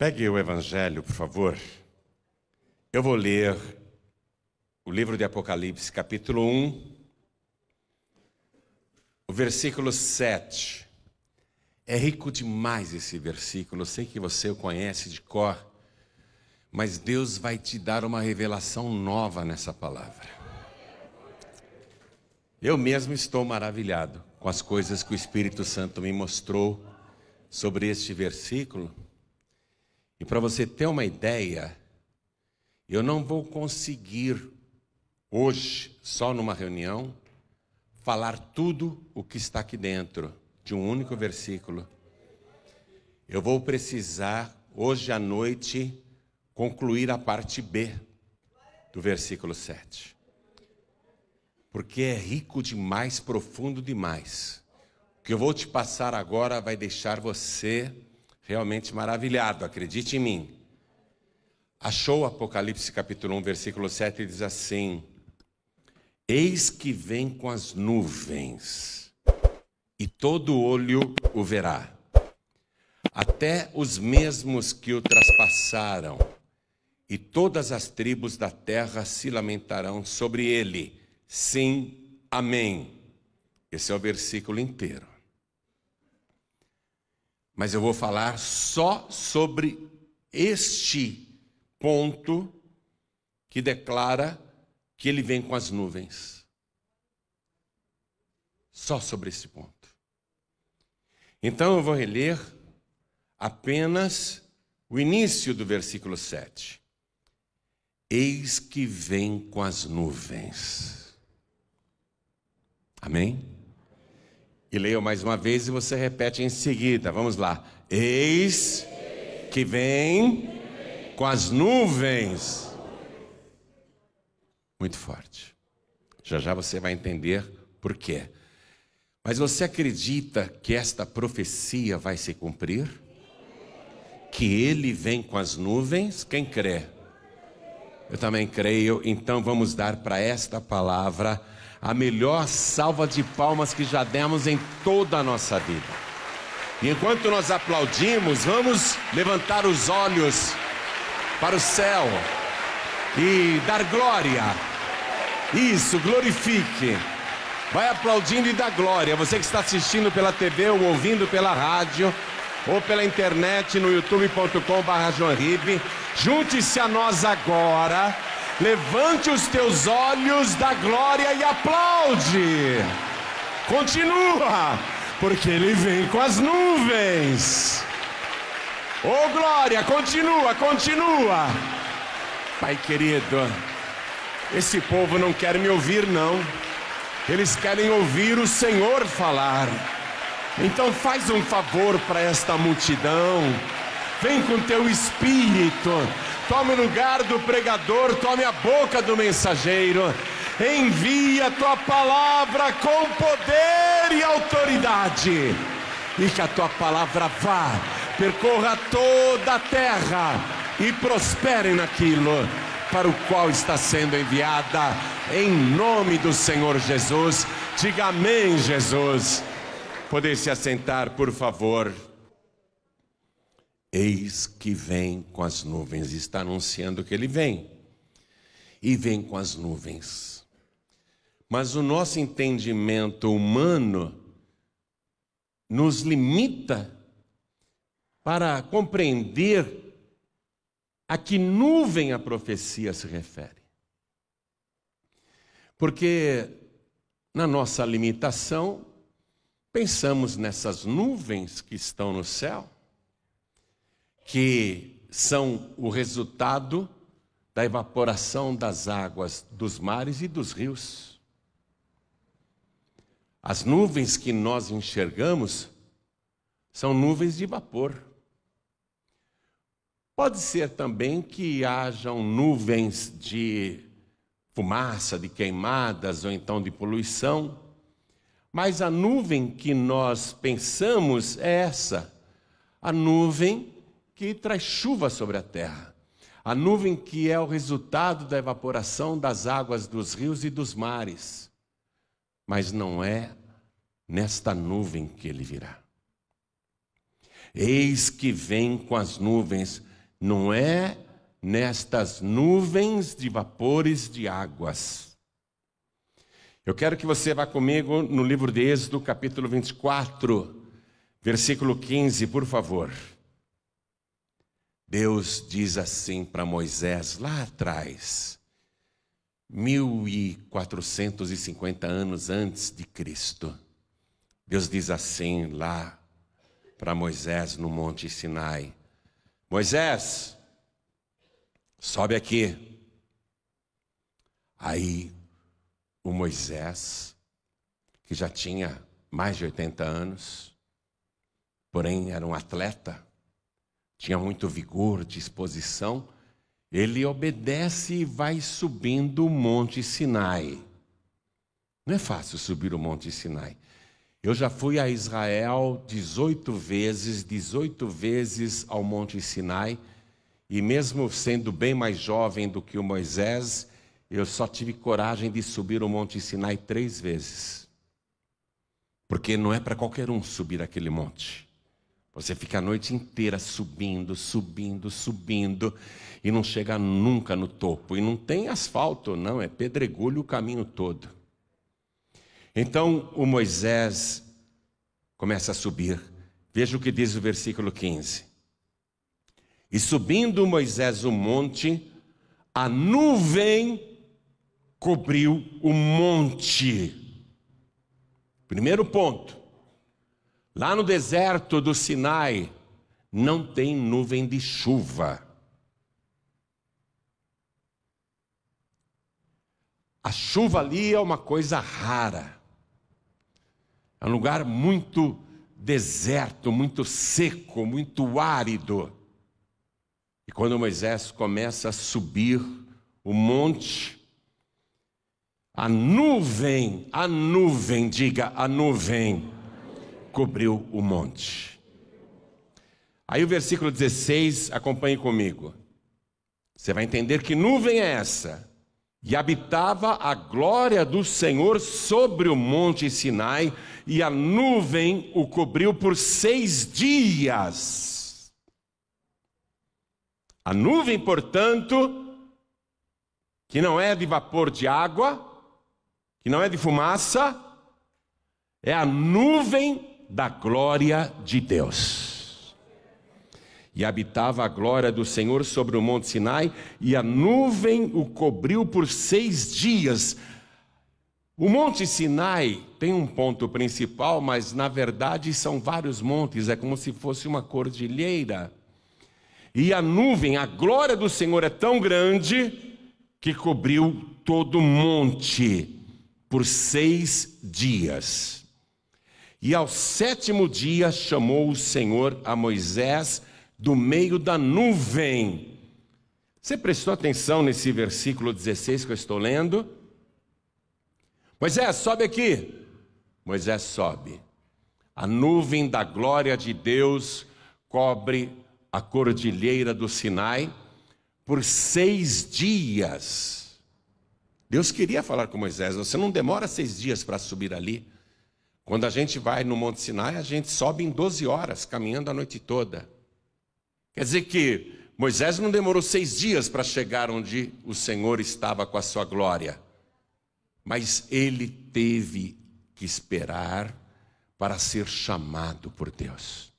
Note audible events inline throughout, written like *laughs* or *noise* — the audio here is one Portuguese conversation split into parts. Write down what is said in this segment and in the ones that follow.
Pegue o Evangelho, por favor. Eu vou ler o livro de Apocalipse, capítulo 1, o versículo 7. É rico demais esse versículo, eu sei que você o conhece de cor, mas Deus vai te dar uma revelação nova nessa palavra. Eu mesmo estou maravilhado com as coisas que o Espírito Santo me mostrou sobre este versículo e para você ter uma ideia, eu não vou conseguir hoje, só numa reunião, falar tudo o que está aqui dentro de um único versículo. Eu vou precisar hoje à noite concluir a parte B do versículo 7. Porque é rico demais, profundo demais. O que eu vou te passar agora vai deixar você realmente maravilhado, acredite em mim. Achou Apocalipse capítulo 1, versículo 7 e diz assim: Eis que vem com as nuvens, e todo olho o verá, até os mesmos que o traspassaram, e todas as tribos da terra se lamentarão sobre ele. Sim, amém. Esse é o versículo inteiro. Mas eu vou falar só sobre este ponto que declara que ele vem com as nuvens. Só sobre esse ponto. Então eu vou reler apenas o início do versículo 7. Eis que vem com as nuvens. Amém? E leio mais uma vez e você repete em seguida. Vamos lá. Eis que vem com as nuvens. Muito forte. Já já você vai entender por quê. Mas você acredita que esta profecia vai se cumprir? Que ele vem com as nuvens? Quem crê? Eu também creio, então vamos dar para esta palavra a melhor salva de palmas que já demos em toda a nossa vida. E enquanto nós aplaudimos, vamos levantar os olhos para o céu e dar glória. Isso, glorifique. Vai aplaudindo e dá glória. Você que está assistindo pela TV ou ouvindo pela rádio ou pela internet no youtube.com/barra Junte-se a nós agora Levante os teus olhos da glória e aplaude. Continua, porque ele vem com as nuvens. Ô oh, glória, continua, continua. Pai querido, esse povo não quer me ouvir, não. Eles querem ouvir o Senhor falar. Então faz um favor para esta multidão. Vem com teu espírito tome o lugar do pregador, tome a boca do mensageiro. Envia a tua palavra com poder e autoridade, e que a tua palavra vá, percorra toda a terra e prospere naquilo para o qual está sendo enviada, em nome do Senhor Jesus. Diga amém, Jesus. Poder se assentar, por favor. Eis que vem com as nuvens, está anunciando que ele vem. E vem com as nuvens. Mas o nosso entendimento humano nos limita para compreender a que nuvem a profecia se refere. Porque na nossa limitação, pensamos nessas nuvens que estão no céu que são o resultado da evaporação das águas dos mares e dos rios. As nuvens que nós enxergamos são nuvens de vapor. Pode ser também que hajam nuvens de fumaça, de queimadas ou então de poluição, mas a nuvem que nós pensamos é essa, a nuvem que traz chuva sobre a terra. A nuvem que é o resultado da evaporação das águas dos rios e dos mares. Mas não é nesta nuvem que ele virá. Eis que vem com as nuvens, não é nestas nuvens de vapores de águas. Eu quero que você vá comigo no livro de Êxodo, capítulo 24, versículo 15, por favor. Deus diz assim para Moisés lá atrás, 1450 anos antes de Cristo. Deus diz assim lá para Moisés no Monte Sinai: Moisés, sobe aqui. Aí o Moisés, que já tinha mais de 80 anos, porém era um atleta, tinha muito vigor, disposição, ele obedece e vai subindo o Monte Sinai. Não é fácil subir o Monte Sinai. Eu já fui a Israel 18 vezes, 18 vezes ao Monte Sinai, e mesmo sendo bem mais jovem do que o Moisés, eu só tive coragem de subir o Monte Sinai três vezes. Porque não é para qualquer um subir aquele monte. Você fica a noite inteira subindo, subindo, subindo e não chega nunca no topo. E não tem asfalto, não, é pedregulho o caminho todo. Então o Moisés começa a subir. Veja o que diz o versículo 15. E subindo Moisés o monte, a nuvem cobriu o monte. Primeiro ponto. Lá no deserto do Sinai, não tem nuvem de chuva. A chuva ali é uma coisa rara. É um lugar muito deserto, muito seco, muito árido. E quando Moisés começa a subir o monte, a nuvem, a nuvem, diga a nuvem, cobriu o monte. Aí o versículo 16, acompanhe comigo. Você vai entender que nuvem é essa. E habitava a glória do Senhor sobre o monte Sinai, e a nuvem o cobriu por seis dias. A nuvem, portanto, que não é de vapor de água, que não é de fumaça, é a nuvem da glória de Deus. E habitava a glória do Senhor sobre o monte Sinai, e a nuvem o cobriu por seis dias. O Monte Sinai tem um ponto principal, mas na verdade são vários montes, é como se fosse uma cordilheira. E a nuvem, a glória do Senhor é tão grande que cobriu todo o monte por seis dias. E ao sétimo dia chamou o Senhor a Moisés do meio da nuvem. Você prestou atenção nesse versículo 16 que eu estou lendo? Moisés, sobe aqui. Moisés sobe. A nuvem da glória de Deus cobre a cordilheira do Sinai por seis dias. Deus queria falar com Moisés: você não demora seis dias para subir ali. Quando a gente vai no Monte Sinai, a gente sobe em 12 horas, caminhando a noite toda. Quer dizer que Moisés não demorou seis dias para chegar onde o Senhor estava com a sua glória, mas ele teve que esperar para ser chamado por Deus.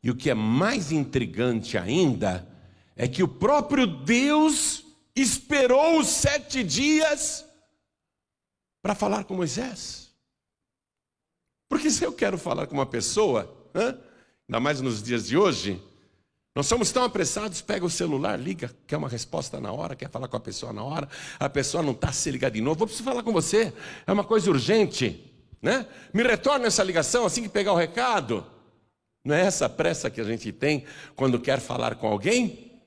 E o que é mais intrigante ainda é que o próprio Deus esperou os sete dias para falar com Moisés. Porque se eu quero falar com uma pessoa, ainda mais nos dias de hoje, nós somos tão apressados, pega o celular, liga, quer uma resposta na hora, quer falar com a pessoa na hora, a pessoa não está se ligando de novo, vou preciso falar com você, é uma coisa urgente, né? Me retorna essa ligação assim que pegar o recado. Não é essa pressa que a gente tem quando quer falar com alguém?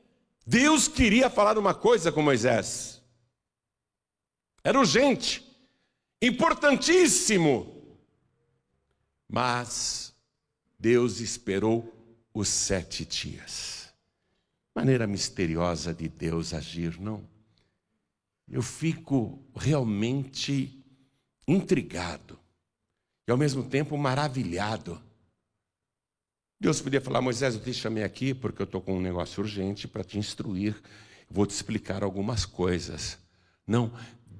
Deus queria falar uma coisa com Moisés. Era urgente, importantíssimo. Mas Deus esperou os sete dias. Maneira misteriosa de Deus agir, não? Eu fico realmente intrigado e ao mesmo tempo maravilhado. Deus podia falar, Moisés, eu te chamei aqui porque eu estou com um negócio urgente para te instruir, vou te explicar algumas coisas. Não,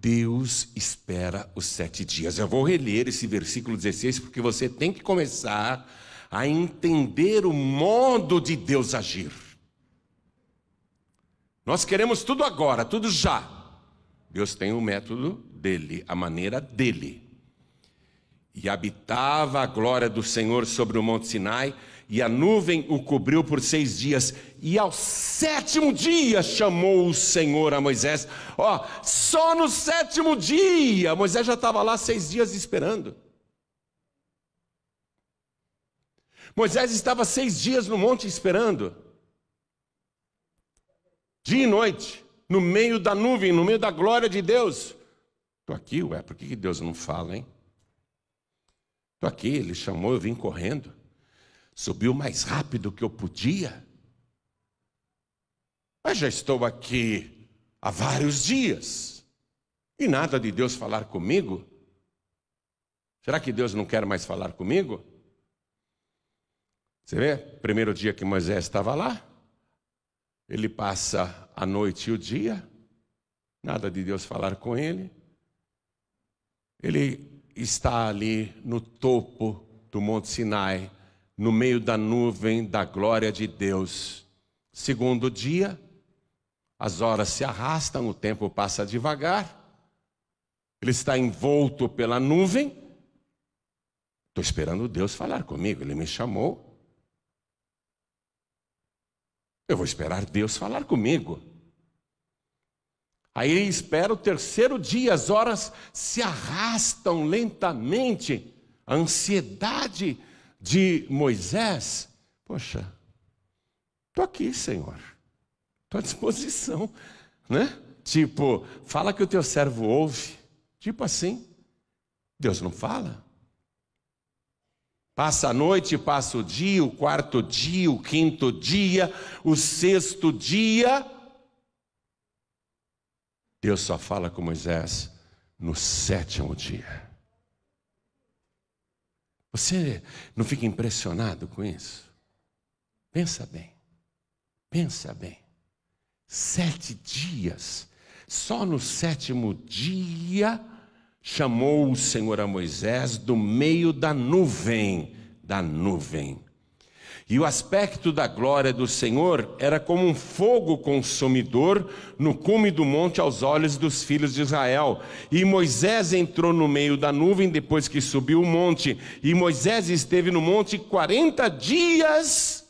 Deus espera os sete dias. Eu vou reler esse versículo 16 porque você tem que começar a entender o modo de Deus agir. Nós queremos tudo agora, tudo já. Deus tem o método dele, a maneira dele. E habitava a glória do Senhor sobre o Monte Sinai e a nuvem o cobriu por seis dias, e ao sétimo dia chamou o Senhor a Moisés. Ó, oh, só no sétimo dia, Moisés já estava lá seis dias esperando. Moisés estava seis dias no monte esperando, dia e noite, no meio da nuvem, no meio da glória de Deus. Estou aqui, ué, por que Deus não fala, hein? Estou aqui, ele chamou, eu vim correndo. Subi o mais rápido que eu podia. Mas já estou aqui há vários dias e nada de Deus falar comigo. Será que Deus não quer mais falar comigo? Você vê, primeiro dia que Moisés estava lá, ele passa a noite e o dia, nada de Deus falar com ele. Ele está ali no topo do Monte Sinai, no meio da nuvem da glória de Deus. Segundo dia, as horas se arrastam, o tempo passa devagar, ele está envolto pela nuvem. Estou esperando Deus falar comigo, ele me chamou. Eu vou esperar Deus falar comigo. Aí espera o terceiro dia, as horas se arrastam lentamente, a ansiedade de Moisés, poxa, estou aqui, Senhor, estou à disposição, né? Tipo, fala que o teu servo ouve. Tipo assim. Deus não fala. Passa a noite, passa o dia, o quarto dia, o quinto dia, o sexto dia. Deus só fala com Moisés no sétimo dia. Você não fica impressionado com isso? Pensa bem, pensa bem. Sete dias, só no sétimo dia, chamou o Senhor a Moisés do meio da nuvem, da nuvem. E o aspecto da glória do Senhor era como um fogo consumidor no cume do monte aos olhos dos filhos de Israel. E Moisés entrou no meio da nuvem depois que subiu o monte. E Moisés esteve no monte 40 dias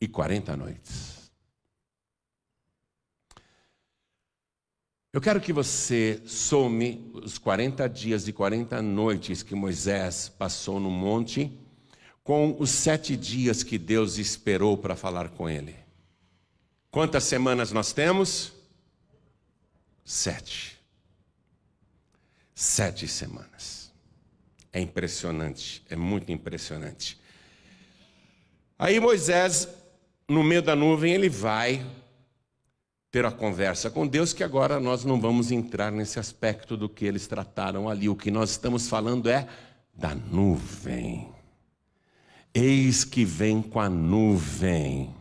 e 40 noites. Eu quero que você some os 40 dias e 40 noites que Moisés passou no monte com os sete dias que Deus esperou para falar com ele. Quantas semanas nós temos? Sete. Sete semanas. É impressionante, é muito impressionante. Aí Moisés, no meio da nuvem, ele vai ter a conversa com Deus, que agora nós não vamos entrar nesse aspecto do que eles trataram ali. O que nós estamos falando é da nuvem. Eis que vem com a nuvem.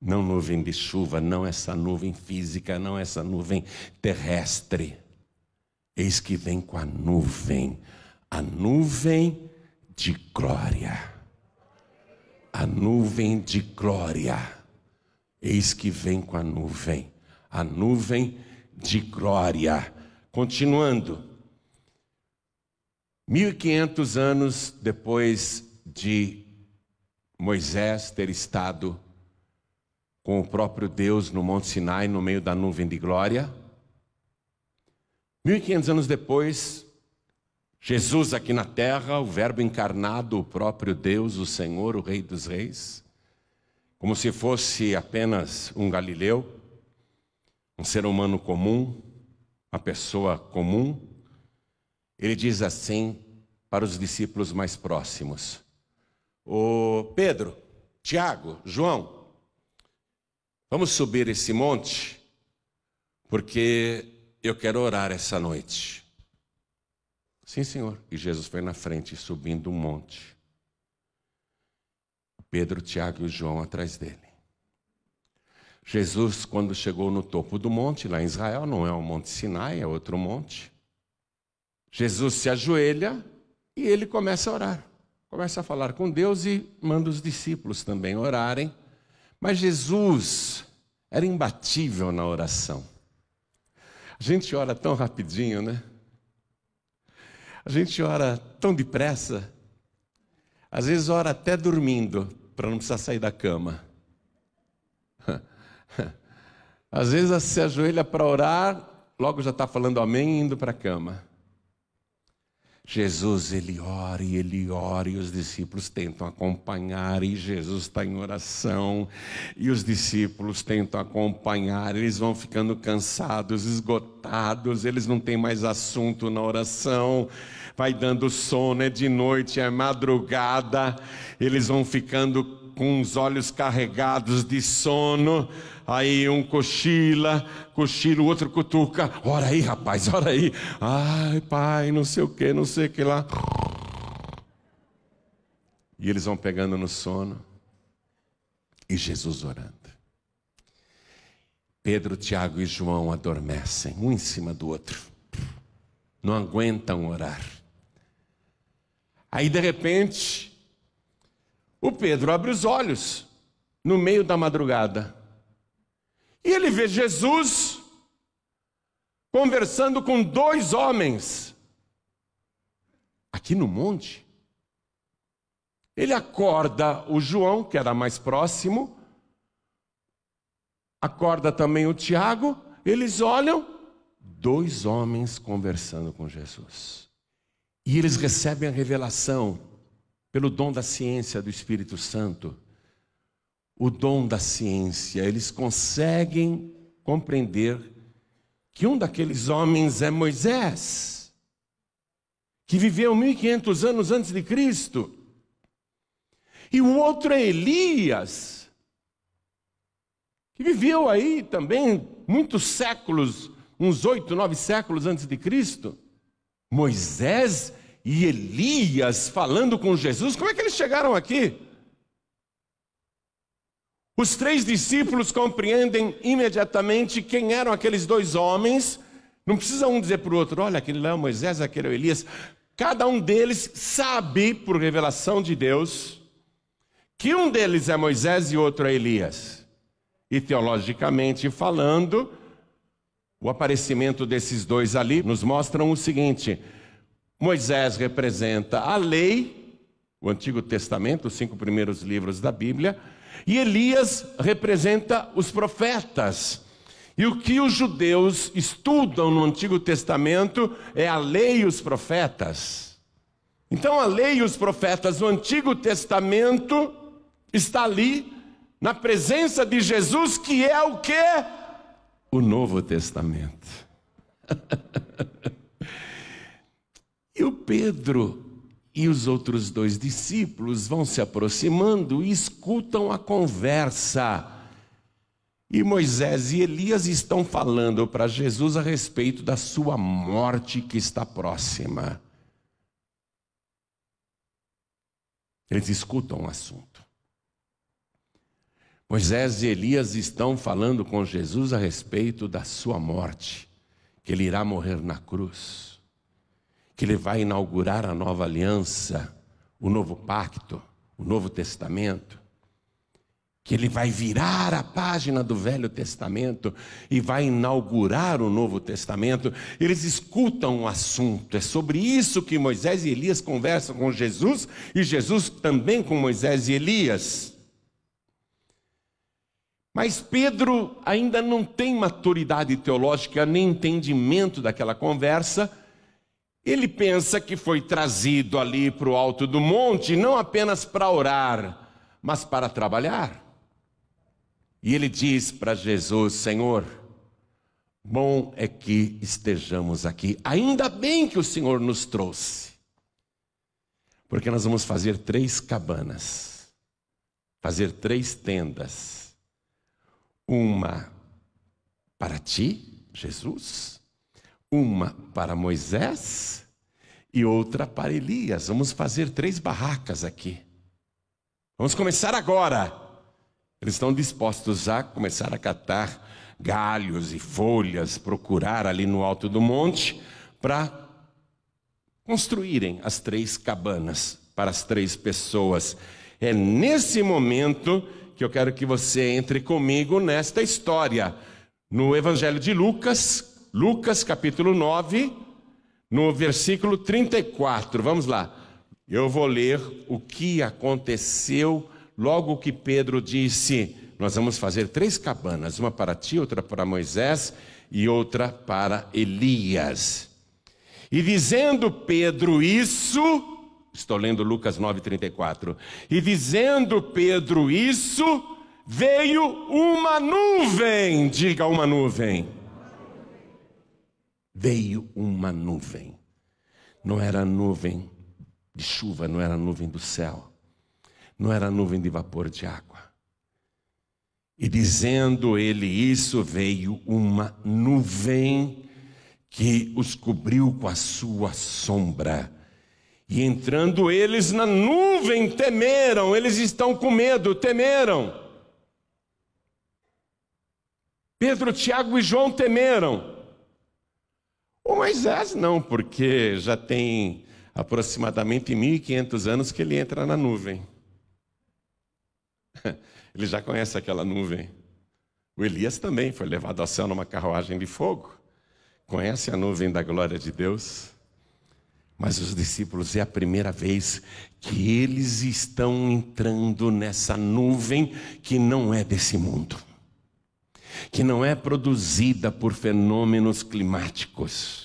Não nuvem de chuva, não essa nuvem física, não essa nuvem terrestre. Eis que vem com a nuvem, a nuvem de glória. A nuvem de glória. Eis que vem com a nuvem, a nuvem de glória. Continuando. 1500 anos depois de Moisés ter estado com o próprio Deus no Monte Sinai, no meio da nuvem de glória. 1500 anos depois, Jesus aqui na terra, o Verbo encarnado, o próprio Deus, o Senhor, o Rei dos Reis, como se fosse apenas um galileu, um ser humano comum, uma pessoa comum, ele diz assim para os discípulos mais próximos: o Pedro, Tiago, João, vamos subir esse monte, porque eu quero orar essa noite. Sim, senhor. E Jesus foi na frente, subindo um monte. Pedro, Tiago e João atrás dele. Jesus, quando chegou no topo do monte, lá em Israel, não é o Monte Sinai, é outro monte. Jesus se ajoelha e ele começa a orar começa a falar com Deus e manda os discípulos também orarem. Mas Jesus era imbatível na oração. A gente ora tão rapidinho, né? A gente ora tão depressa. Às vezes ora até dormindo, para não precisar sair da cama. *laughs* Às vezes se ajoelha para orar, logo já está falando amém e indo para a cama. Jesus ele ora e ele ora e os discípulos tentam acompanhar e Jesus está em oração e os discípulos tentam acompanhar, eles vão ficando cansados, esgotados, eles não têm mais assunto na oração, vai dando sono, é de noite, é madrugada, eles vão ficando com os olhos carregados de sono aí um cochila, cochila, o outro cutuca, ora aí rapaz, ora aí, ai pai, não sei o que, não sei o que lá. E eles vão pegando no sono, e Jesus orando. Pedro, Tiago e João adormecem, um em cima do outro, não aguentam orar. Aí de repente, o Pedro abre os olhos no meio da madrugada. E ele vê Jesus conversando com dois homens aqui no monte. Ele acorda o João, que era mais próximo, acorda também o Tiago, eles olham, dois homens conversando com Jesus. E eles recebem a revelação pelo dom da ciência do Espírito Santo o dom da ciência, eles conseguem compreender que um daqueles homens é Moisés, que viveu 1500 anos antes de Cristo, e o outro é Elias, que viveu aí também muitos séculos, uns oito, nove séculos antes de Cristo. Moisés e Elias falando com Jesus, como é que eles chegaram aqui? Os três discípulos compreendem imediatamente quem eram aqueles dois homens. Não precisa um dizer para o outro: olha, aquele lá é Moisés, aquele é o Elias. Cada um deles sabe, por revelação de Deus, que um deles é Moisés e outro é Elias. E teologicamente falando, o aparecimento desses dois ali nos mostram o seguinte: Moisés representa a lei, o Antigo Testamento, os cinco primeiros livros da Bíblia. E Elias representa os profetas. E o que os judeus estudam no Antigo Testamento é a lei e os profetas. Então, a lei e os profetas o Antigo Testamento está ali, na presença de Jesus, que é o que? O Novo Testamento. *laughs* e o Pedro e os outros dois discípulos vão se aproximando e escutam a conversa. E Moisés e Elias estão falando para Jesus a respeito da sua morte que está próxima. Eles escutam o assunto. Moisés e Elias estão falando com Jesus a respeito da sua morte, que ele irá morrer na cruz que ele vai inaugurar a nova aliança, o novo pacto, o novo testamento, que ele vai virar a página do Velho Testamento e vai inaugurar o Novo Testamento. Eles escutam o assunto. É sobre isso que Moisés e Elias conversam com Jesus e Jesus também com Moisés e Elias. Mas Pedro ainda não tem maturidade teológica nem entendimento daquela conversa ele pensa que foi trazido ali para o alto do monte não apenas para orar, mas para trabalhar. E ele diz para Jesus: Senhor, bom é que estejamos aqui, ainda bem que o Senhor nos trouxe, porque nós vamos fazer três cabanas, fazer três tendas: uma para ti, Jesus uma para Moisés e outra para Elias. Vamos fazer três barracas aqui. Vamos começar agora. Eles estão dispostos a começar a catar galhos e folhas, procurar ali no alto do monte para construírem as três cabanas para as três pessoas. É nesse momento que eu quero que você entre comigo nesta história. No Evangelho de Lucas, Lucas capítulo 9, no versículo 34. Vamos lá. Eu vou ler o que aconteceu logo que Pedro disse: Nós vamos fazer três cabanas, uma para ti, outra para Moisés e outra para Elias. E dizendo Pedro isso, estou lendo Lucas 34. E dizendo Pedro isso, veio uma nuvem, diga uma nuvem veio uma nuvem. Não era nuvem de chuva, não era nuvem do céu, não era nuvem de vapor de água. E dizendo ele isso, veio uma nuvem que os cobriu com a sua sombra. E entrando eles na nuvem, temeram, eles estão com medo, temeram. Pedro, Tiago e João temeram. Moisés não, porque já tem aproximadamente 1500 anos que ele entra na nuvem. *laughs* Ele já conhece aquela nuvem. O Elias também foi levado ao céu numa carruagem de fogo. Conhece a nuvem da glória de Deus? Mas os discípulos é a primeira vez que eles estão entrando nessa nuvem que não é desse mundo, que não é produzida por fenômenos climáticos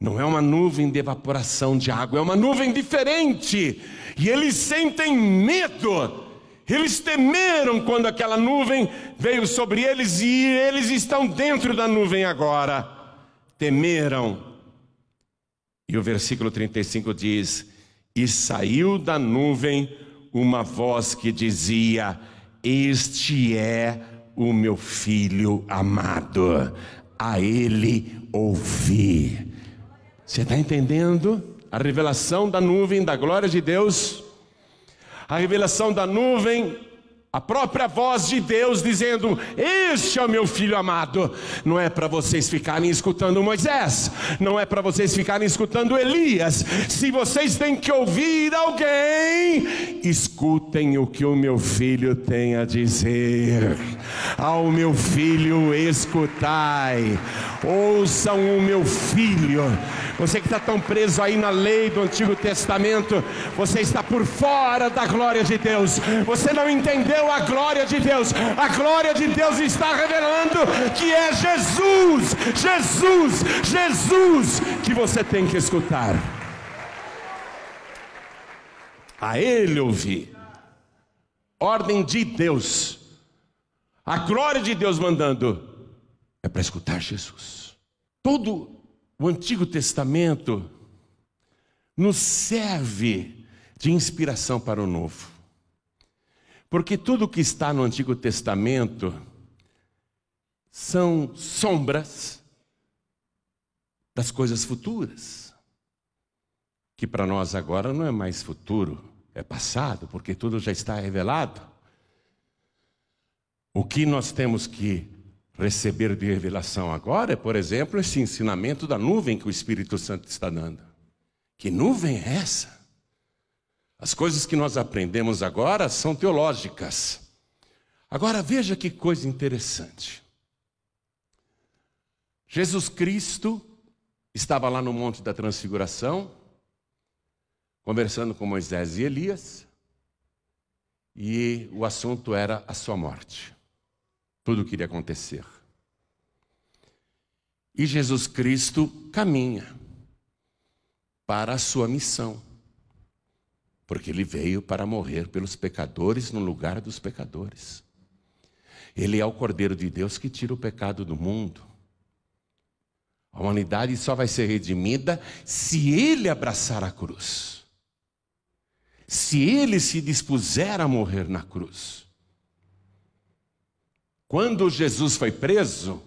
não é uma nuvem de evaporação de água, é uma nuvem diferente. E eles sentem medo. Eles temeram quando aquela nuvem veio sobre eles e eles estão dentro da nuvem agora. Temeram. E o versículo 35 diz: E saiu da nuvem uma voz que dizia: Este é o meu filho amado, a ele ouvi. Você está entendendo a revelação da nuvem, da glória de Deus? A revelação da nuvem, a própria voz de Deus dizendo: Este é o meu filho amado. Não é para vocês ficarem escutando Moisés, não é para vocês ficarem escutando Elias. Se vocês têm que ouvir alguém, escutem o que o meu filho tem a dizer. Ao meu filho escutai, ouçam o meu filho você que está tão preso aí na lei do Antigo Testamento, você está por fora da glória de Deus. Você não entendeu a glória de Deus. A glória de Deus está revelando que é Jesus, Jesus, Jesus que você tem que escutar. A Ele ouvir. Ordem de Deus. A glória de Deus mandando é para escutar Jesus. Tudo o Antigo Testamento nos serve de inspiração para o Novo. Porque tudo que está no Antigo Testamento são sombras das coisas futuras, que para nós agora não é mais futuro, é passado, porque tudo já está revelado. O que nós temos que receber de revelação agora é, por exemplo, esse ensinamento da nuvem que o Espírito Santo está dando. Que nuvem é essa? As coisas que nós aprendemos agora são teológicas. Agora veja que coisa interessante. Jesus Cristo estava lá no Monte da Transfiguração, conversando com Moisés e Elias, e o assunto era a sua morte tudo o que iria acontecer. E Jesus Cristo caminha para a sua missão, porque ele veio para morrer pelos pecadores no lugar dos pecadores. Ele é o Cordeiro de Deus que tira o pecado do mundo. A humanidade só vai ser redimida se ele abraçar a cruz. Se ele se dispuser a morrer na cruz. Quando Jesus foi preso,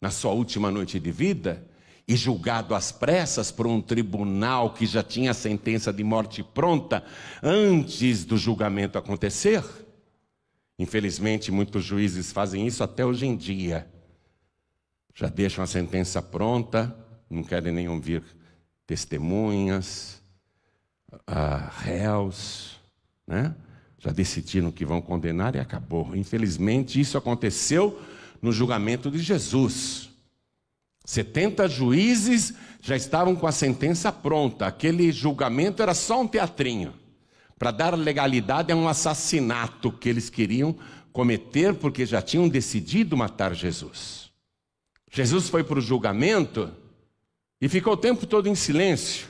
na sua última noite de vida, e julgado às pressas por um tribunal que já tinha a sentença de morte pronta antes do julgamento acontecer, infelizmente muitos juízes fazem isso até hoje em dia. Já deixam a sentença pronta, não querem nem ouvir testemunhas, ah, réus, né? Já decidiram que vão condenar e acabou. Infelizmente, isso aconteceu no julgamento de Jesus. 70 juízes já estavam com a sentença pronta. Aquele julgamento era só um teatrinho para dar legalidade a um assassinato que eles queriam cometer porque já tinham decidido matar Jesus. Jesus foi para o julgamento e ficou o tempo todo em silêncio.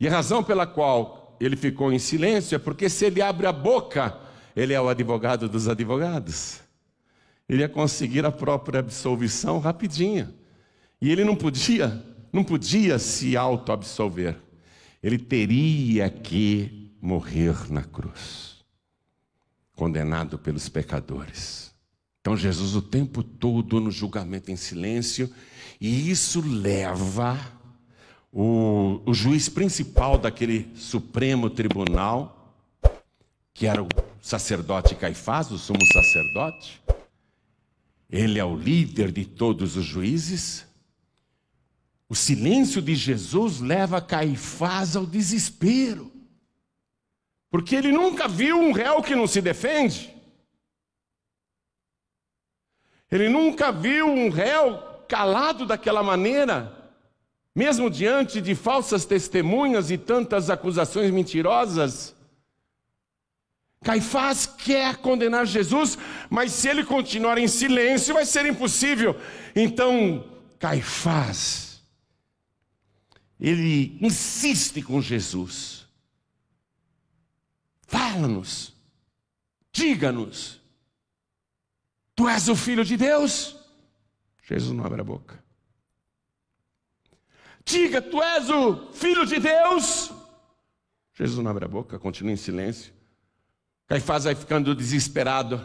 E a razão pela qual ele ficou em silêncio é porque se ele abre a boca, ele é o advogado dos advogados. Ele ia conseguir a própria absolvição rapidinha. E ele não podia, não podia se autoabsolver. Ele teria que morrer na cruz, condenado pelos pecadores. Então Jesus o tempo todo no julgamento em silêncio, e isso leva o, o juiz principal daquele Supremo Tribunal, que era o sacerdote Caifás, o sumo sacerdote, ele é o líder de todos os juízes. O silêncio de Jesus leva Caifás ao desespero, porque ele nunca viu um réu que não se defende. Ele nunca viu um réu calado daquela maneira. Mesmo diante de falsas testemunhas e tantas acusações mentirosas, Caifás quer condenar Jesus, mas se ele continuar em silêncio, vai ser impossível. Então, Caifás, ele insiste com Jesus. Fala-nos, diga-nos, tu és o filho de Deus? Jesus não abre a boca diga: Tu és o filho de Deus. Jesus não abre a boca, continua em silêncio. Caifás vai ficando desesperado.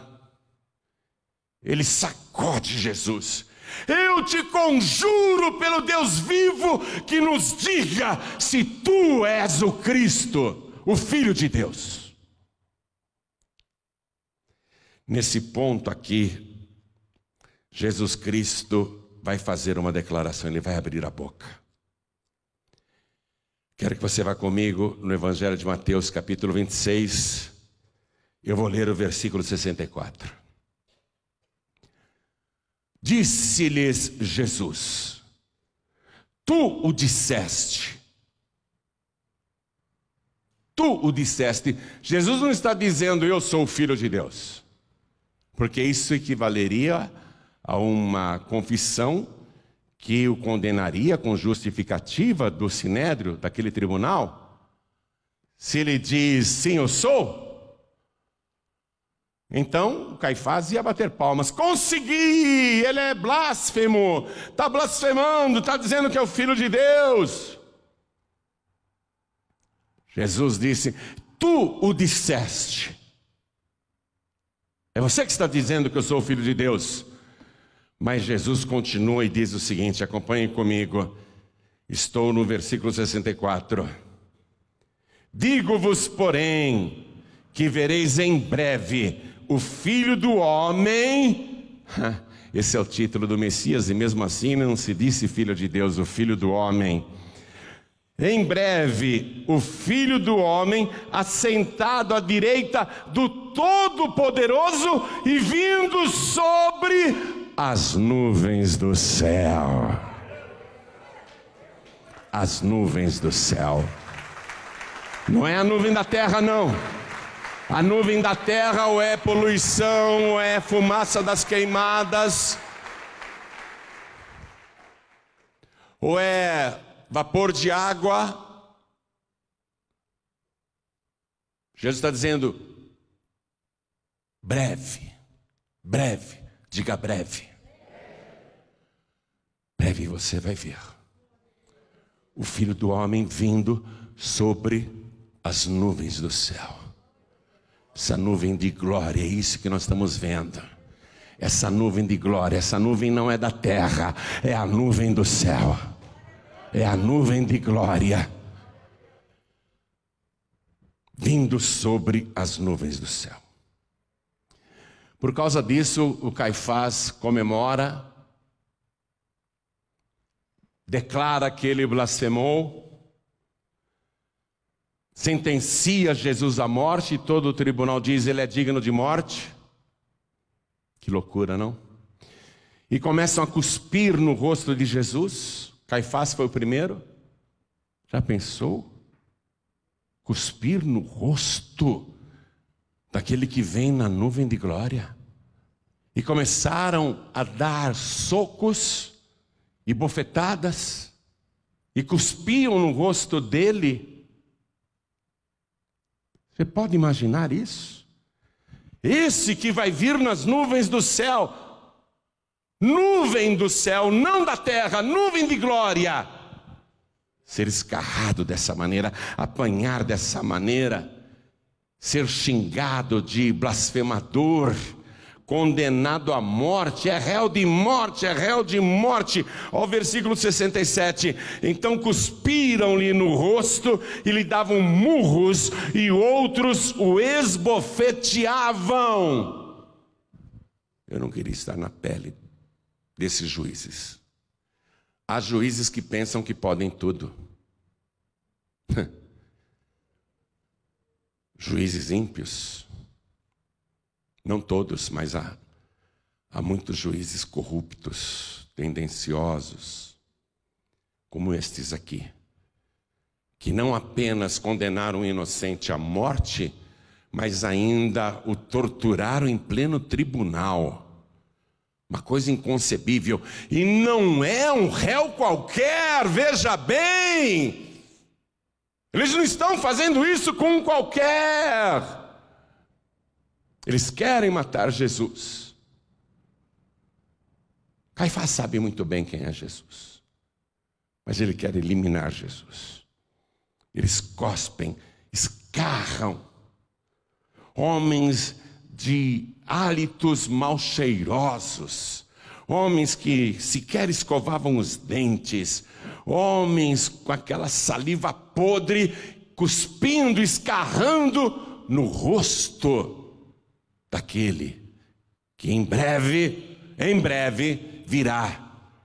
Ele sacode Jesus. Eu te conjuro pelo Deus vivo que nos diga se tu és o Cristo, o Filho de Deus. Nesse ponto aqui, Jesus Cristo vai fazer uma declaração, ele vai abrir a boca. Quero que você vá comigo no Evangelho de Mateus, capítulo 26. Eu vou ler o versículo 64. Disse-lhes Jesus: Tu o disseste. Tu o disseste. Jesus não está dizendo eu sou o filho de Deus. Porque isso equivaleria a uma confissão que o condenaria com justificativa do sinédrio, daquele tribunal? Se ele diz sim, eu sou? Então, Caifás ia bater palmas. Consegui! Ele é blasfemo! Está blasfemando, está dizendo que é o filho de Deus. Jesus disse: Tu o disseste. É você que está dizendo que eu sou o filho de Deus. Mas Jesus continua e diz o seguinte: acompanhem comigo, estou no versículo 64. Digo-vos, porém, que vereis em breve o Filho do Homem. *laughs* Esse é o título do Messias, e mesmo assim não se disse Filho de Deus, o Filho do Homem. Em breve, o Filho do Homem assentado à direita do Todo-Poderoso e vindo sobre as nuvens do céu. As nuvens do céu. Não é a nuvem da terra, não. A nuvem da terra ou é poluição, ou é fumaça das queimadas, ou é vapor de água. Jesus está dizendo: breve, breve Diga breve. Breve você vai ver o filho do homem vindo sobre as nuvens do céu. Essa nuvem de glória, é isso que nós estamos vendo. Essa nuvem de glória, essa nuvem não é da terra, é a nuvem do céu. É a nuvem de glória vindo sobre as nuvens do céu. Por causa disso, o Caifás comemora, declara que ele blasfemou, sentencia Jesus à morte, e todo o tribunal diz ele é digno de morte. Que loucura, não? E começam a cuspir no rosto de Jesus. Caifás foi o primeiro. Já pensou? Cuspir no rosto daquele que vem na nuvem de glória. E começaram a dar socos e bofetadas, e cuspiam no rosto dele. Você pode imaginar isso? Esse que vai vir nas nuvens do céu, nuvem do céu, não da terra, nuvem de glória, ser escarrado dessa maneira, apanhar dessa maneira ser xingado de blasfemador, condenado à morte, é réu de morte, é réu de morte. Ó, versículo 67. Então cuspiram-lhe no rosto e lhe davam murros, e outros o esbofeteavam. Eu não queria estar na pele desses juízes. Há juízes que pensam que podem tudo. *laughs* juízes ímpios. Não todos, mas há, há muitos juízes corruptos, tendenciosos, como estes aqui, que não apenas condenaram o inocente à morte, mas ainda o torturaram em pleno tribunal. Uma coisa inconcebível. E não é um réu qualquer, veja bem. Eles não estão fazendo isso com um qualquer. Eles querem matar Jesus. Caifás sabe muito bem quem é Jesus, mas ele quer eliminar Jesus. Eles cospem, escarram. Homens de hálitos mal cheirosos homens que sequer escovavam os dentes, homens com aquela saliva podre, cuspindo, escarrando no rosto daquele que em breve, em breve virá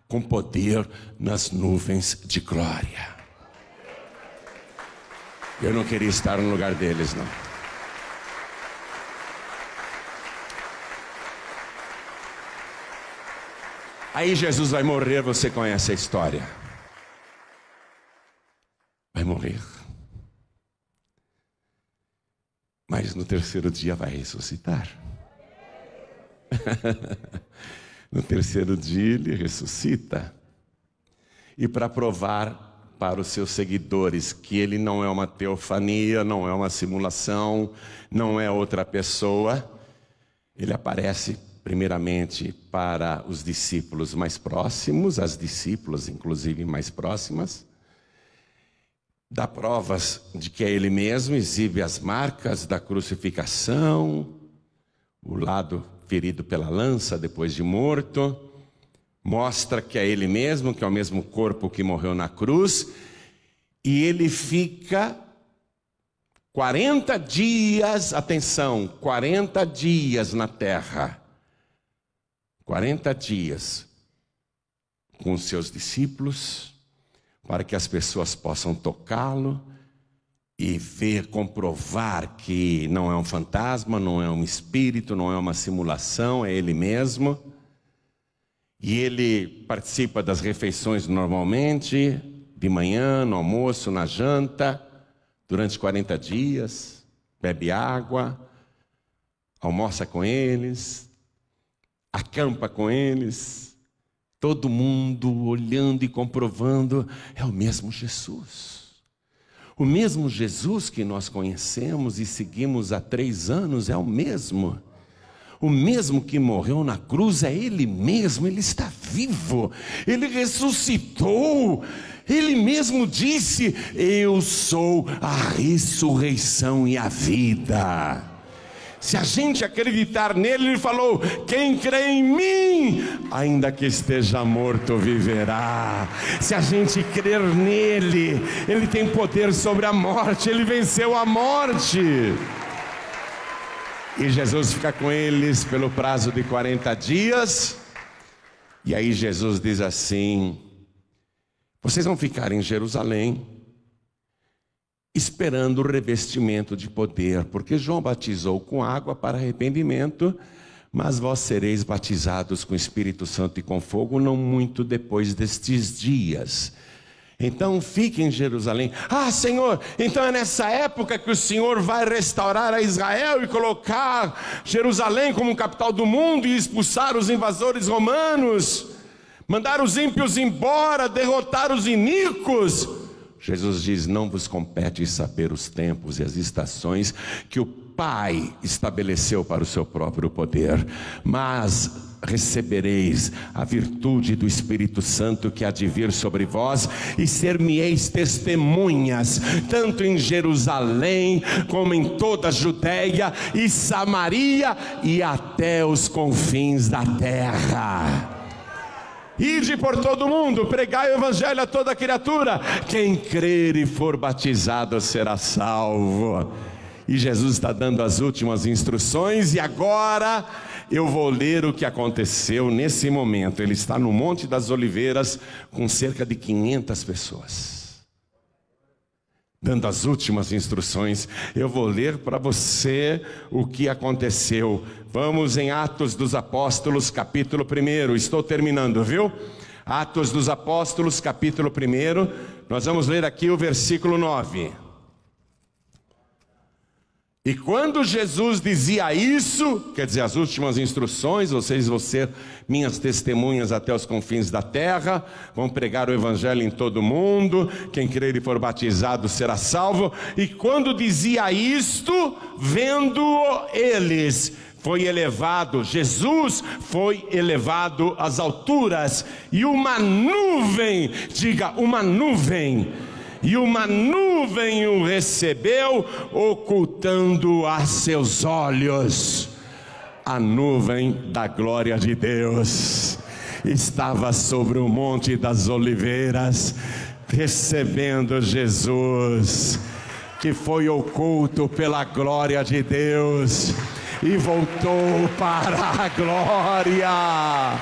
com poder nas nuvens de glória. Eu não queria estar no lugar deles, não. Aí Jesus vai morrer, você conhece a história. Vai morrer. Mas no terceiro dia vai ressuscitar. *laughs* no terceiro dia ele ressuscita. E para provar para os seus seguidores que ele não é uma teofania, não é uma simulação, não é outra pessoa, ele aparece primeiramente para os discípulos mais próximos, as discípulas, inclusive, mais próximas, dá provas de que é ele mesmo, exibe as marcas da crucificação, o lado ferido pela lança depois de morto, mostra que é ele mesmo, que é o mesmo corpo que morreu na cruz, e ele fica 40 dias, atenção, 40 dias na terra 40 dias com os seus discípulos, para que as pessoas possam tocá-lo e ver, comprovar que não é um fantasma, não é um espírito, não é uma simulação, é ele mesmo. E ele participa das refeições normalmente, de manhã, no almoço, na janta, durante 40 dias, bebe água, almoça com eles, acampa com eles, todo mundo olhando e comprovando, é o mesmo Jesus. O mesmo Jesus que nós conhecemos e seguimos há três anos é o mesmo. O mesmo que morreu na cruz é Ele mesmo, Ele está vivo, Ele ressuscitou, Ele mesmo disse: Eu sou a ressurreição e a vida. Se a gente acreditar nele, ele falou: quem crê em mim, ainda que esteja morto, viverá. Se a gente crer nele, ele tem poder sobre a morte, ele venceu a morte. E Jesus fica com eles pelo prazo de 40 dias. E aí Jesus diz assim: Vocês vão ficar em Jerusalém esperando o revestimento de poder, porque João batizou com água para arrependimento, mas vós sereis batizados com Espírito Santo e com fogo não muito depois destes dias. Então fique em Jerusalém. Ah, Senhor, então é nessa época que o Senhor vai restaurar a Israel e colocar Jerusalém como capital do mundo e expulsar os invasores romanos, mandar os ímpios embora, derrotar os iníquos. Jesus diz: Não vos compete saber os tempos e as estações que o Pai estabeleceu para o seu próprio poder, mas recebereis a virtude do Espírito Santo que há de vir sobre vós, e ser-me-eis testemunhas, tanto em Jerusalém, como em toda a Judéia e Samaria, e até os confins da terra. Ide por todo mundo, pregai o evangelho a toda criatura. Quem crer e for batizado será salvo. E Jesus está dando as últimas instruções, e agora eu vou ler o que aconteceu nesse momento. Ele está no Monte das Oliveiras com cerca de 500 pessoas dando as últimas instruções, eu vou ler para você o que aconteceu. Vamos em Atos dos Apóstolos, capítulo 1. Estou terminando, viu? Atos dos Apóstolos, capítulo 1. Nós vamos ler aqui o versículo 9. E quando Jesus dizia isso, quer dizer, as últimas instruções, vocês vão ser minhas testemunhas até os confins da terra, vão pregar o evangelho em todo o mundo, quem crer e for batizado será salvo. E quando dizia isto, vendo eles, foi elevado, Jesus foi elevado às alturas, e uma nuvem, diga, uma nuvem, e uma nuvem o recebeu, ocultando a seus olhos a nuvem da glória de Deus estava sobre o Monte das Oliveiras, recebendo Jesus, que foi oculto pela glória de Deus e voltou para a glória,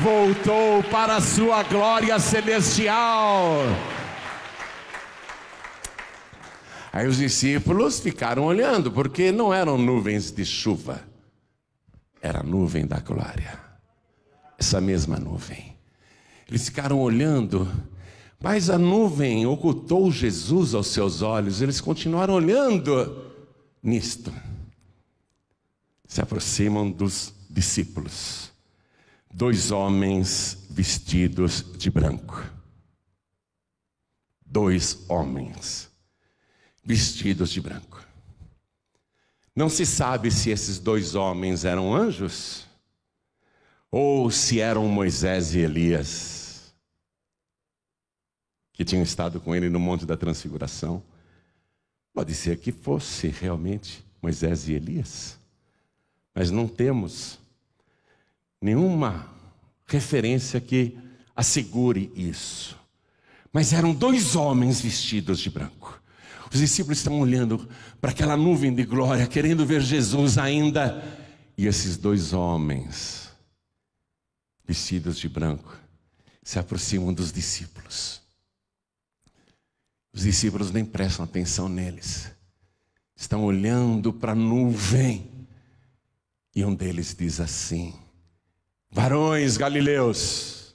voltou para a sua glória celestial. Aí os discípulos ficaram olhando, porque não eram nuvens de chuva era a nuvem da glória. Essa mesma nuvem. Eles ficaram olhando, mas a nuvem ocultou Jesus aos seus olhos. Eles continuaram olhando nisto. Se aproximam dos discípulos. Dois homens vestidos de branco. Dois homens vestidos de branco. Não se sabe se esses dois homens eram anjos ou se eram Moisés e Elias, que tinham estado com ele no Monte da Transfiguração. Pode ser que fosse realmente Moisés e Elias, mas não temos nenhuma referência que assegure isso. Mas eram dois homens vestidos de branco. Os discípulos estão olhando para aquela nuvem de glória, querendo ver Jesus ainda. E esses dois homens, vestidos de branco, se aproximam dos discípulos. Os discípulos nem prestam atenção neles. Estão olhando para a nuvem. E um deles diz assim: Varões galileus,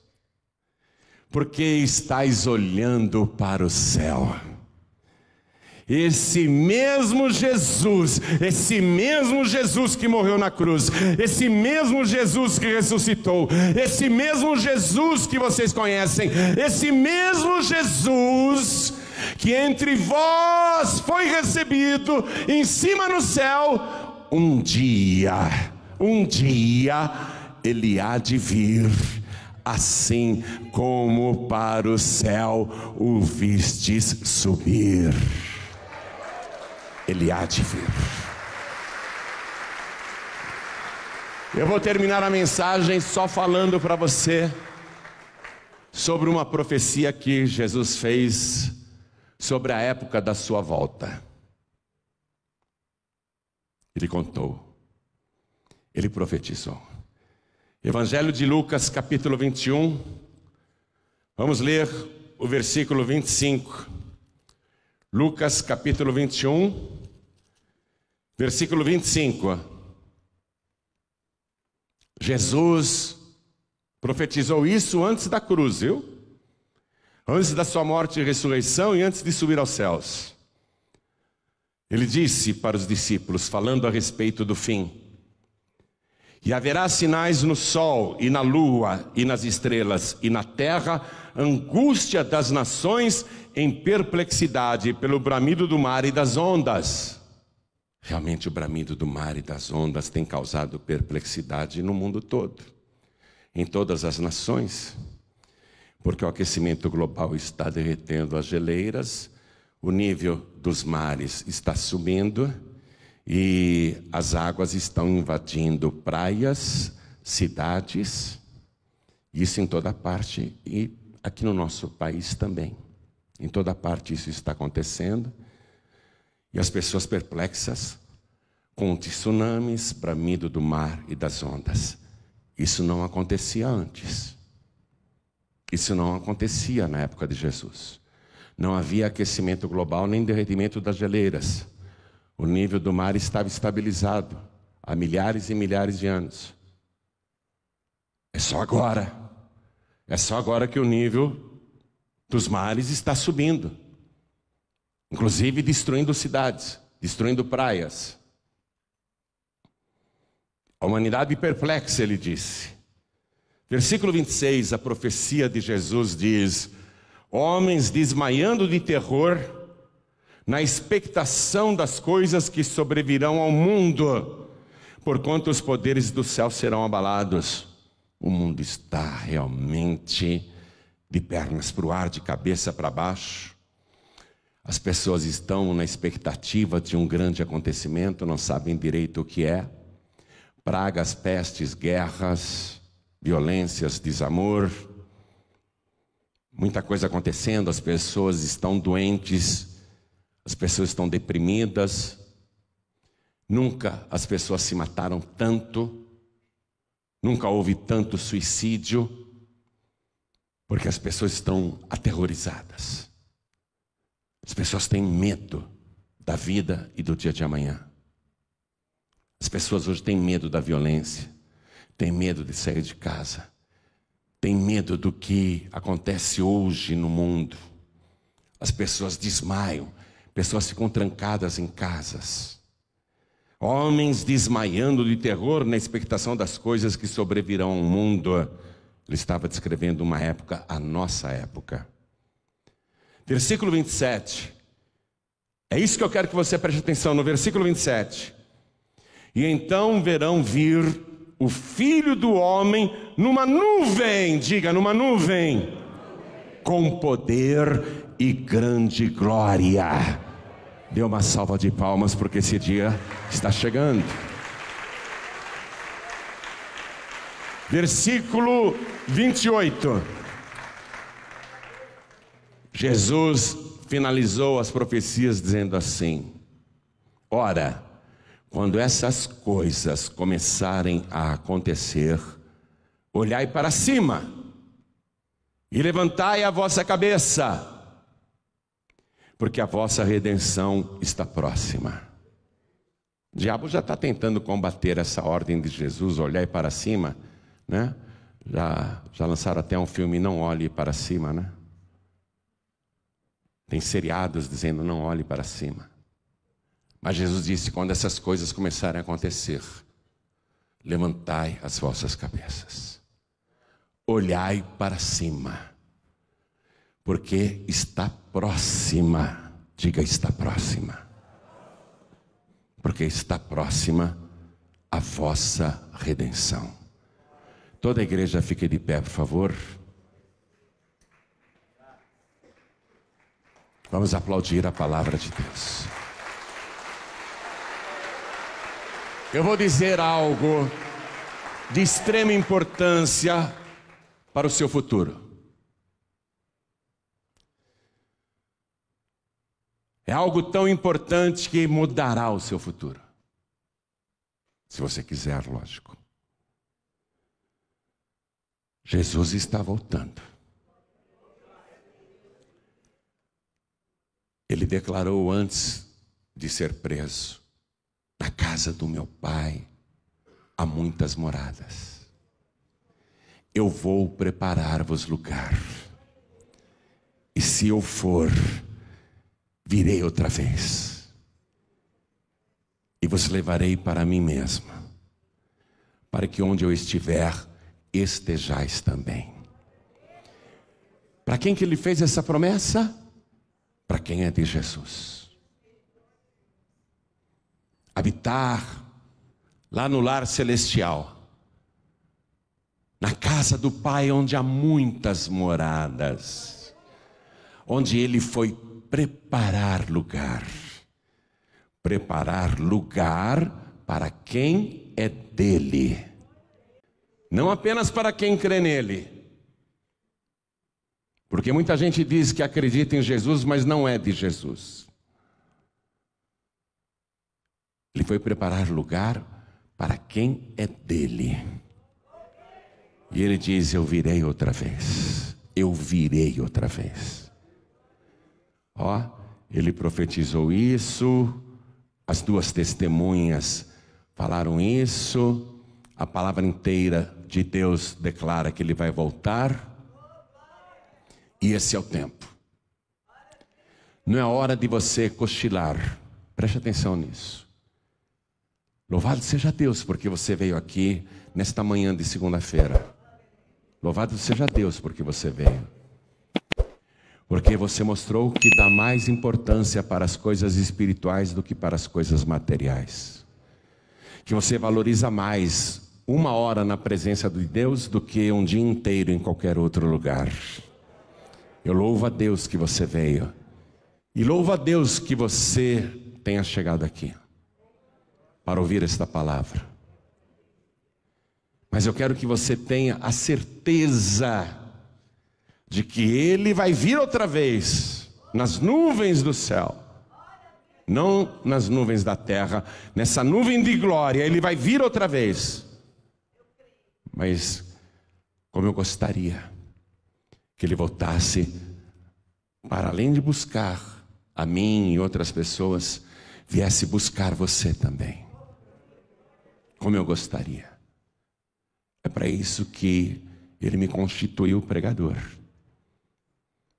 por que estáis olhando para o céu? Esse mesmo Jesus, esse mesmo Jesus que morreu na cruz, esse mesmo Jesus que ressuscitou, esse mesmo Jesus que vocês conhecem, esse mesmo Jesus que entre vós foi recebido em cima no céu, um dia, um dia ele há de vir assim como para o céu o vistes subir. Ele há de vir. Eu vou terminar a mensagem só falando para você sobre uma profecia que Jesus fez sobre a época da sua volta. Ele contou, ele profetizou. Evangelho de Lucas, capítulo 21, vamos ler o versículo 25. Lucas, capítulo 21. Versículo 25. Jesus profetizou isso antes da cruz, viu? Antes da sua morte e ressurreição e antes de subir aos céus. Ele disse para os discípulos, falando a respeito do fim: E haverá sinais no sol e na lua e nas estrelas e na terra, angústia das nações em perplexidade pelo bramido do mar e das ondas. Realmente, o bramido do mar e das ondas tem causado perplexidade no mundo todo, em todas as nações, porque o aquecimento global está derretendo as geleiras, o nível dos mares está subindo e as águas estão invadindo praias, cidades, isso em toda parte e aqui no nosso país também. Em toda parte isso está acontecendo. E as pessoas perplexas com tsunamis, bramido do mar e das ondas. Isso não acontecia antes. Isso não acontecia na época de Jesus. Não havia aquecimento global nem derretimento das geleiras. O nível do mar estava estabilizado há milhares e milhares de anos. É só agora. É só agora que o nível dos mares está subindo inclusive destruindo cidades, destruindo praias. A humanidade perplexa, ele disse. Versículo 26, a profecia de Jesus diz: Homens desmaiando de terror, na expectação das coisas que sobrevirão ao mundo, porquanto os poderes do céu serão abalados. O mundo está realmente de pernas para o ar, de cabeça para baixo. As pessoas estão na expectativa de um grande acontecimento, não sabem direito o que é. Pragas, pestes, guerras, violências, desamor. Muita coisa acontecendo, as pessoas estão doentes, as pessoas estão deprimidas. Nunca as pessoas se mataram tanto, nunca houve tanto suicídio, porque as pessoas estão aterrorizadas. As pessoas têm medo da vida e do dia de amanhã. As pessoas hoje têm medo da violência, têm medo de sair de casa, têm medo do que acontece hoje no mundo. As pessoas desmaiam, pessoas ficam trancadas em casas. Homens desmaiando de terror na expectação das coisas que sobrevirão ao mundo. Ele estava descrevendo uma época, a nossa época. Versículo 27. É isso que eu quero que você preste atenção no versículo 27. E então verão vir o filho do homem numa nuvem, diga, numa nuvem, com poder e grande glória. Dê uma salva de palmas, porque esse dia está chegando. Versículo 28. Jesus finalizou as profecias dizendo assim: Ora, quando essas coisas começarem a acontecer, olhai para cima e levantai a vossa cabeça, porque a vossa redenção está próxima. O diabo já está tentando combater essa ordem de Jesus, olhai para cima, né? Já, já lançaram até um filme, Não Olhe para Cima, né? Tem seriados dizendo não olhe para cima. Mas Jesus disse: quando essas coisas começarem a acontecer, levantai as vossas cabeças, olhai para cima, porque está próxima. Diga: está próxima. Porque está próxima a vossa redenção. Toda a igreja fique de pé, por favor. Vamos aplaudir a palavra de Deus. Eu vou dizer algo de extrema importância para o seu futuro. É algo tão importante que mudará o seu futuro. Se você quiser, lógico. Jesus está voltando. Ele declarou antes de ser preso: Na casa do meu pai há muitas moradas. Eu vou preparar-vos lugar. E se eu for, virei outra vez. E vos levarei para mim mesma, para que onde eu estiver, estejais também. Para quem que ele fez essa promessa? para quem é de Jesus. Habitar lá no lar celestial, na casa do Pai, onde há muitas moradas, onde Ele foi preparar lugar preparar lugar para quem é dele, não apenas para quem crê nele, porque muita gente diz que acredita em Jesus, mas não é de Jesus. Ele foi preparar lugar para quem é dele. E ele diz: Eu virei outra vez. Eu virei outra vez. Ó, ele profetizou isso, as duas testemunhas falaram isso, a palavra inteira de Deus declara que ele vai voltar. E esse é o tempo. Não é hora de você cochilar. Preste atenção nisso. Louvado seja Deus porque você veio aqui nesta manhã de segunda-feira. Louvado seja Deus porque você veio. Porque você mostrou que dá mais importância para as coisas espirituais do que para as coisas materiais. Que você valoriza mais uma hora na presença de Deus do que um dia inteiro em qualquer outro lugar. Eu louvo a Deus que você veio. E louvo a Deus que você tenha chegado aqui para ouvir esta palavra. Mas eu quero que você tenha a certeza de que Ele vai vir outra vez nas nuvens do céu, não nas nuvens da terra, nessa nuvem de glória, Ele vai vir outra vez. Mas como eu gostaria que ele voltasse para além de buscar a mim e outras pessoas, viesse buscar você também. Como eu gostaria. É para isso que ele me constituiu pregador.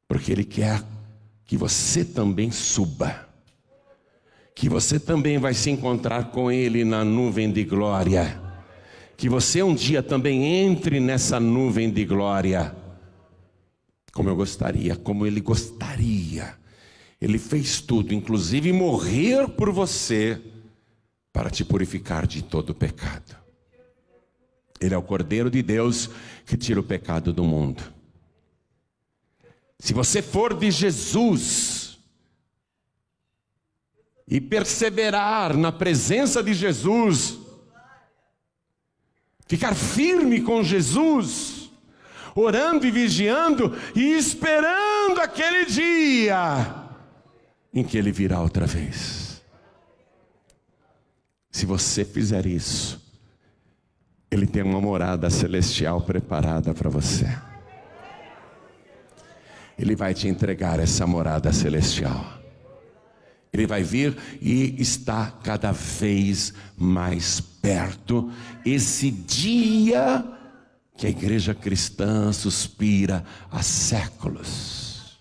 Porque ele quer que você também suba. Que você também vai se encontrar com ele na nuvem de glória. Que você um dia também entre nessa nuvem de glória como eu gostaria, como ele gostaria. Ele fez tudo, inclusive morrer por você, para te purificar de todo pecado. Ele é o Cordeiro de Deus que tira o pecado do mundo. Se você for de Jesus e perseverar na presença de Jesus, ficar firme com Jesus, orando e vigiando e esperando aquele dia em que ele virá outra vez. Se você fizer isso, ele tem uma morada celestial preparada para você. Ele vai te entregar essa morada celestial. Ele vai vir e está cada vez mais perto. Esse dia que a igreja cristã suspira há séculos.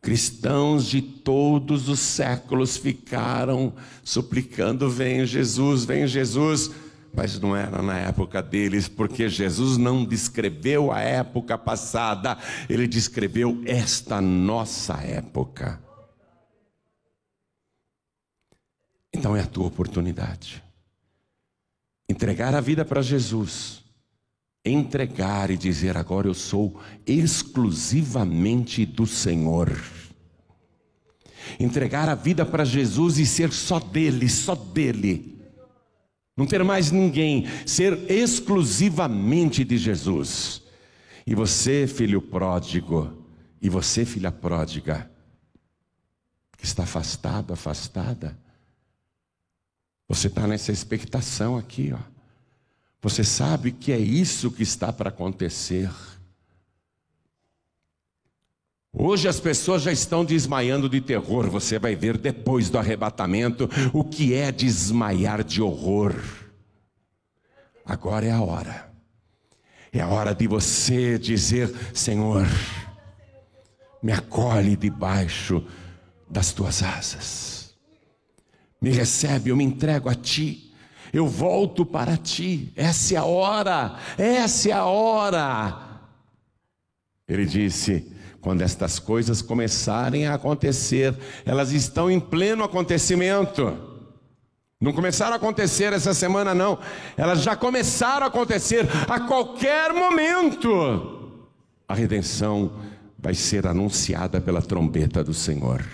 Cristãos de todos os séculos ficaram suplicando: vem Jesus, vem Jesus. Mas não era na época deles, porque Jesus não descreveu a época passada, ele descreveu esta nossa época. Então é a tua oportunidade. Entregar a vida para Jesus entregar e dizer: agora eu sou exclusivamente do Senhor. Entregar a vida para Jesus e ser só dele, só dele. Não ter mais ninguém, ser exclusivamente de Jesus. E você, filho pródigo, e você, filha pródiga, que está afastado, afastada, você está nessa expectação aqui, ó. Você sabe que é isso que está para acontecer. Hoje as pessoas já estão desmaiando de terror. Você vai ver depois do arrebatamento o que é desmaiar de horror. Agora é a hora. É a hora de você dizer: Senhor, me acolhe debaixo das tuas asas. Me recebe, eu me entrego a ti. Eu volto para ti. Essa é a hora, essa é a hora. Ele disse: quando estas coisas começarem a acontecer, elas estão em pleno acontecimento. Não começaram a acontecer essa semana, não. Elas já começaram a acontecer a qualquer momento. A redenção vai ser anunciada pela trombeta do Senhor.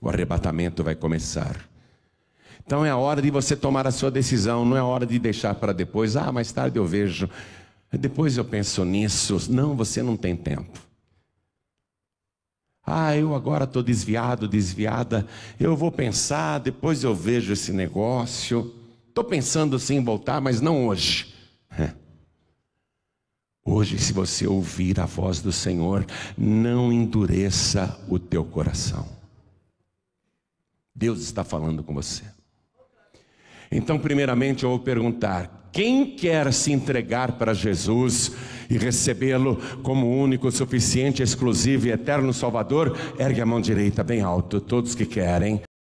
O arrebatamento vai começar. Então é a hora de você tomar a sua decisão, não é a hora de deixar para depois. Ah, mais tarde eu vejo, depois eu penso nisso. Não, você não tem tempo. Ah, eu agora estou desviado, desviada. Eu vou pensar, depois eu vejo esse negócio. Estou pensando sim em voltar, mas não hoje. É. *laughs* Hoje, se você ouvir a voz do Senhor, não endureça o teu coração. Deus está falando com você. Então, primeiramente, eu vou perguntar: quem quer se entregar para Jesus e recebê-lo como único, suficiente, exclusivo e eterno Salvador, ergue a mão direita bem alto, todos que querem.